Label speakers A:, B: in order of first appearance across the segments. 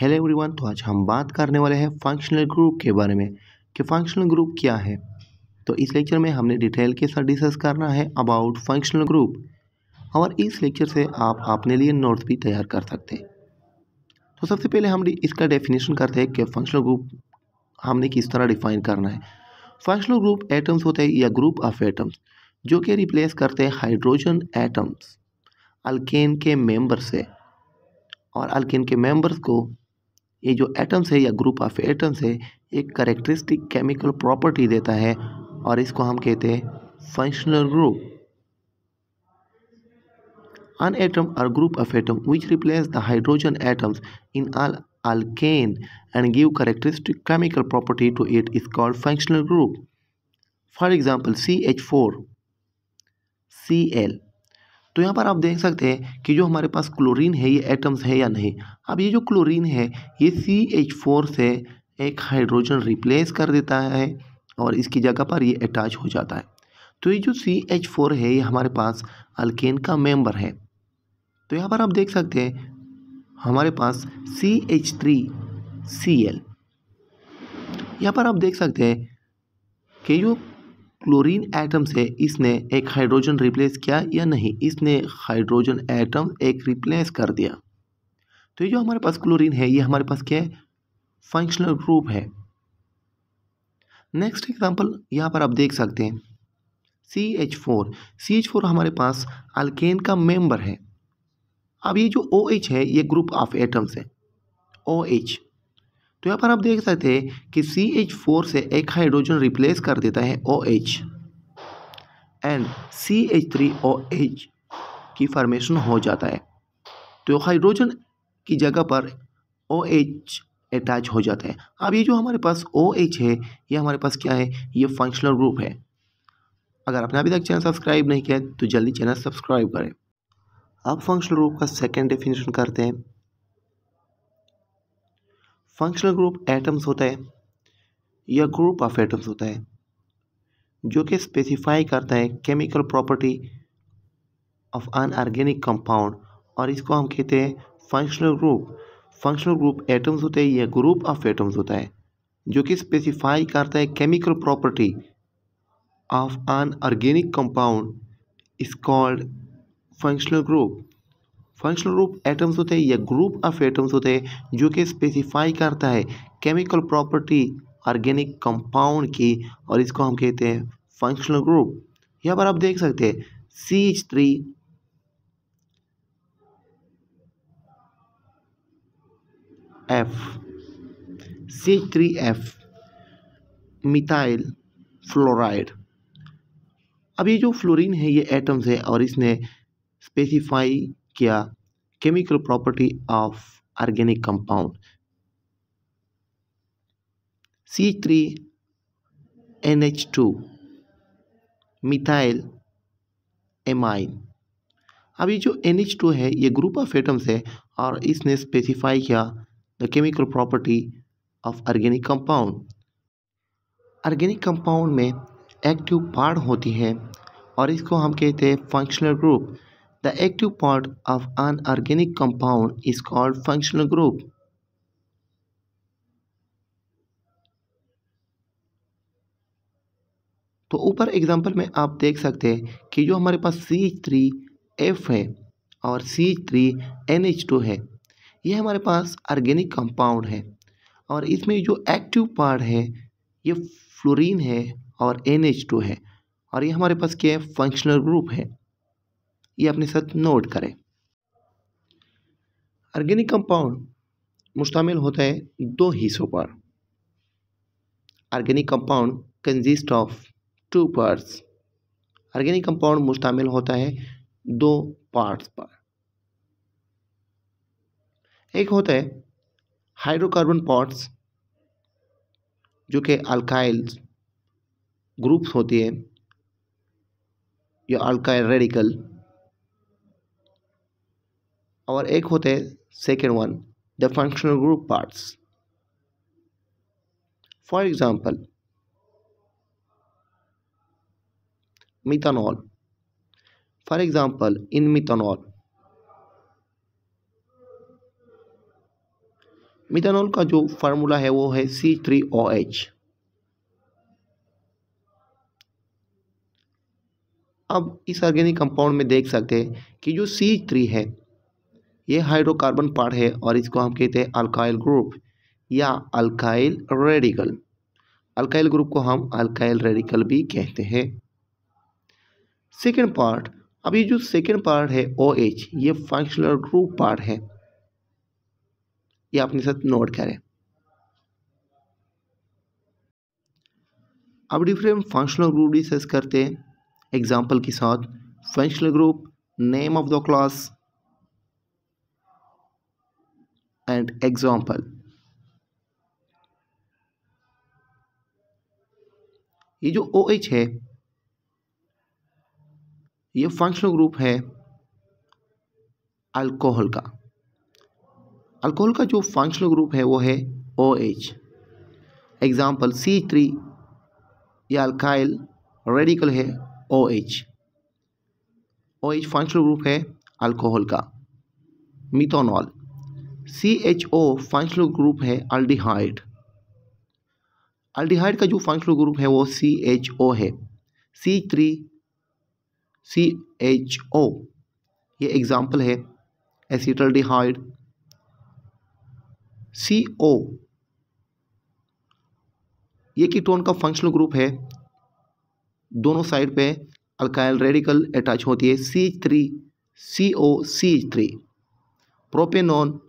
A: Hello everyone तो आज हम बात करने वाले हैं फंक्शनल ग्रुप के बारे में कि फंक्शनल ग्रुप क्या है तो इस लेक्चर में हमने डिटेल के साथ डिस्कस करना है अबाउट फंक्शनल ग्रुप और इस लेक्चर से आप अपने लिए नोट्स भी तैयार कर सकते हैं तो सबसे पहले हम इसका डेफिनेशन करते हैं कि फंक्शनल ग्रुप हमने किस तरह डिफाइन करना है फंक्शनल ग्रुप एटम्स होते हैं या ग्रुप ऑफ एटम्स जो कि रिप्लेस करते हैं हाइड्रोजन एटम्स अल्केन के मेंबर से और अल्केन के मेंबर्स को ये जो एटम्स है या ग्रुप ऑफ एटम्स है एक करेक्टरिस्टिक केमिकल प्रॉपर्टी देता है और इसको हम कहते हैं फंक्शनल ग्रुप अन एटम और group of atom which replace the hydrogen atoms in आल alkane and give characteristic chemical property to it is called functional group for example C H four C L तो यहाँ पर आप देख सकते हैं कि जो हमारे पास क्लोरीन है ये एटम्स है या नहीं अब ये जो क्लोरीन है ये सी एच फोर से एक हाइड्रोजन रिप्लेस कर देता है और इसकी जगह पर ये अटैच हो जाता है तो ये जो सी एच फोर है ये हमारे पास अल्केन का मेंबर है तो यहाँ पर आप देख सकते हैं हमारे पास C H three C L यहाँ पर आप देख सकते हैं कि जो क्लोरीन एटम से इसने एक हाइड्रोजन रिप्लेस किया या नहीं इसने हाइड्रोजन एटम एक रिप्लेस कर दिया तो ये जो हमारे पास क्लोरीन है ये हमारे पास क्या है फंक्शनल ग्रुप है नेक्स्ट एग्जांपल यहाँ पर आप देख सकते हैं C H four C H four हमारे पास अल्केन का मेंबर है अब ये जो ओ OH एच है ये ग्रुप ऑफ एटम्स है ओ OH. एच तो यहाँ पर आप देख सकते हैं कि सी एच फोर से एक हाइड्रोजन रिप्लेस कर देता है O H and C H three O H की फॉर्मेशन हो जाता है तो हाइड्रोजन की जगह पर ओ एच अटैच हो जाता है अब ये जो हमारे पास ओ एच है ये हमारे पास क्या है ये फंक्शनल ग्रुप है अगर आपने अभी तक चैनल सब्सक्राइब नहीं किया तो जल्दी चैनल सब्सक्राइब करें अब फंक्शनल ग्रुप का सेकेंड डेफिनेशन करते हैं फंक्शनल ग्रुप एटम्स होता है या ग्रुप ऑफ एटम्स होता है जो कि स्पेसिफाई करता है chemical property of an organic compound और इसको हम कहते हैं functional group functional group atoms होते हैं या ग्रुप ऑफ एटम्स होता है जो कि स्पेसिफाई करता है chemical property of an organic compound is called functional group functional group atoms होते हैं या ग्रुप ऑफ एटम्स होते हैं जो कि स्पेसिफाई करता है केमिकल प्रॉपर्टी ऑर्गेनिक कंपाउंड की और इसको हम कहते हैं फंक्शनल ग्रुप यहाँ पर आप देख सकते हैं C H three F C three F methyl fluoride अब ये जो फ्लोरीन है ये एटम्स है और इसने स्पेसिफाई क्या compound C three N H two methyl amine अब ये जो टू है ये ग्रुप ऑफ एटम्स है और इसने स्पेसिफाई किया the chemical property of organic compound organic compound में एक्टिव पार्ट होती है और इसको हम कहते हैं functional group The active part of an organic compound is called functional group. तो ऊपर एग्जांपल में आप देख सकते हैं कि जो हमारे पास सी एच थ्री एफ है और C H three N H two है ये हमारे पास ऑर्गेनिक कंपाउंड है और इसमें जो एक्टिव पार्ट है ये फ्लोरीन है और एन एच टू है और ये हमारे पास क्या है फंक्शनल ग्रुप है ये अपने साथ नोट करें ऑर्गेनिक कंपाउंड मुश्तमिल होता है दो हिस्सों पर organic compound consist of two parts organic compound मुश्तमिल होता है दो पार्ट्स पर एक होता है हाइड्रोकार्बन पार्ट्स जो कि अल्काइल्स ग्रुप्स होती है या अल्काइल रेडिकल और एक होते हैं second one the functional group parts for example methanol for example in methanol methanol का जो फार्मूला है वो है सी थ्री ओ एच अब इस ऑर्गेनिक कंपाउंड में देख सकते हैं कि जो सी थ्री है ये हाइड्रोकार्बन पार्ट है और इसको हम कहते हैं अल्काइल ग्रुप या अल्काइल रेडिकल अल्काइल ग्रुप को हम अल्काइल रेडिकल भी कहते हैं सेकेंड पार्ट अब ये जो सेकेंड पार्ट है ओ OH, ये फंक्शनल ग्रुप पार्ट है ये अपने साथ नोट करें अब डिफरेंट फंक्शनल ग्रुप डिस्कस करते हैं एग्जाम्पल के साथ functional group name of the class and example ये जो ओ OH एच है ये फंक्शनल ग्रुप है अल्कोहल का अल्कोहल का जो फंक्शनल ग्रुप है वो है O H example C three या अल्काइल रेडिकल है O H O H functional group है अल्कोहल का methanol C H O functional group है अल्डिहाइड अल्डिहाइड का जो फाइनलो ग्रुप है वो सी एच ओ है सी थ्री सी एच ओ ये एग्ज़ाम्पल है एसीटल्डिहाइड सी ओ ये कीटोन का फंक्शनल ग्रुप है दोनों साइड पे अल्काइल रेडिकल अटैच होती है C three C O C three propanone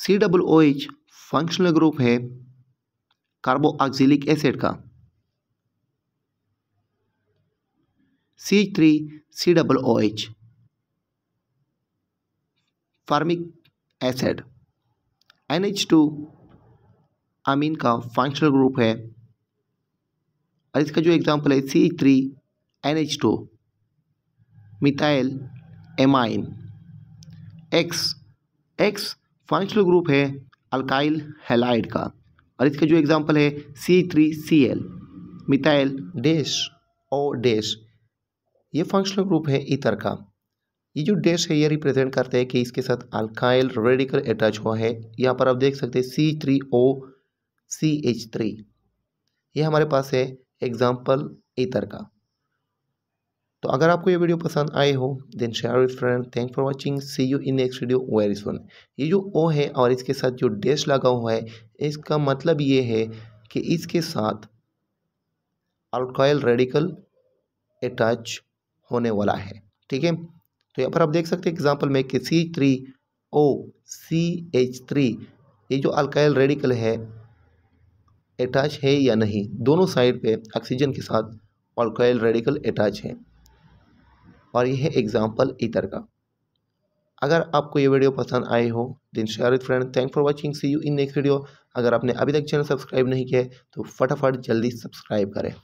A: C double O H functional group है कार्बोऑक्सिलिक एसिड का C three C double O H formic acid N H two amine का functional group है और इसका जो example है C three N H two methyl amine X X functional group है alkyl halide का और इसका जो एग्जाम्पल है C three C L methyl dash O dash ये फंक्शनल ग्रुप है इतर का ये जो डैश है ये रिप्रेजेंट करते हैं कि इसके साथ अल्काइल रेडिकल अटैच हुआ है यहाँ पर आप देख सकते हैं C three O C H three ये हमारे पास है एग्जाम्पल इतर का तो अगर आपको ये वीडियो पसंद आए हो then share with friend thank for watching see you in next video where is one ये जो ओ है और इसके साथ जो डैश लगा हुआ है इसका मतलब ये है कि इसके साथ अल्काइल रेडिकल अटैच होने वाला है ठीक है तो यहाँ पर आप देख सकते हैं एग्जाम्पल में कि C three O C H three ये जो अल्काइल रेडिकल है अटैच है या नहीं दोनों साइड पे ऑक्सीजन के साथ अल्काइल रेडिकल अटैच है और यह है एग्ज़ाम्पल इतर का अगर आपको ये वीडियो पसंद आई हो then share with friend thank for watching see you in next video अगर आपने अभी तक चैनल सब्सक्राइब नहीं किया है तो फटाफट जल्दी सब्सक्राइब करें